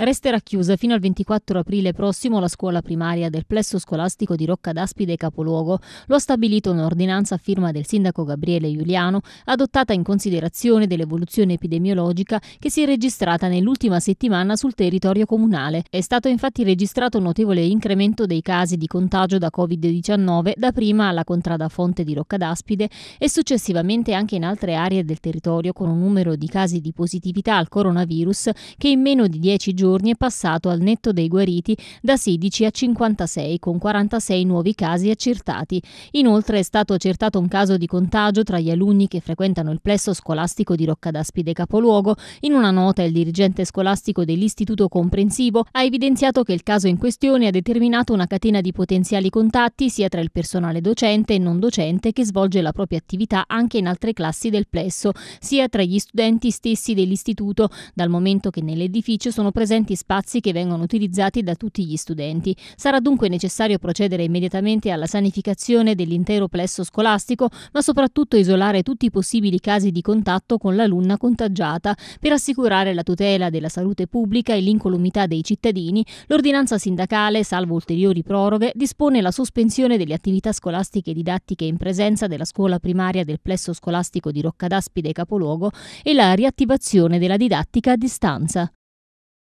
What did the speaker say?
Resterà chiusa fino al 24 aprile prossimo la scuola primaria del plesso scolastico di Rocca d'Aspide Capoluogo. Lo ha stabilito un'ordinanza a firma del sindaco Gabriele Giuliano, adottata in considerazione dell'evoluzione epidemiologica che si è registrata nell'ultima settimana sul territorio comunale. È stato infatti registrato un notevole incremento dei casi di contagio da Covid-19 da prima alla contrada Fonte di Rocca d'Aspide e successivamente anche in altre aree del territorio con un numero di casi di positività al coronavirus che in meno di 10 giorni giorni è passato al netto dei guariti da 16 a 56, con 46 nuovi casi accertati. Inoltre è stato accertato un caso di contagio tra gli alunni che frequentano il plesso scolastico di Roccadaspide Capoluogo. In una nota il dirigente scolastico dell'istituto comprensivo ha evidenziato che il caso in questione ha determinato una catena di potenziali contatti sia tra il personale docente e non docente che svolge la propria attività anche in altre classi del plesso, sia tra gli studenti stessi dell'istituto, dal momento che nell'edificio sono presenti ingenti spazi che vengono utilizzati da tutti gli studenti. Sarà dunque necessario procedere immediatamente alla sanificazione dell'intero plesso scolastico, ma soprattutto isolare tutti i possibili casi di contatto con l'alunna contagiata. Per assicurare la tutela della salute pubblica e l'incolumità dei cittadini, l'ordinanza sindacale, salvo ulteriori proroghe, dispone la sospensione delle attività scolastiche e didattiche in presenza della scuola primaria del plesso scolastico di Roccadaspide Capoluogo e la riattivazione della didattica a distanza.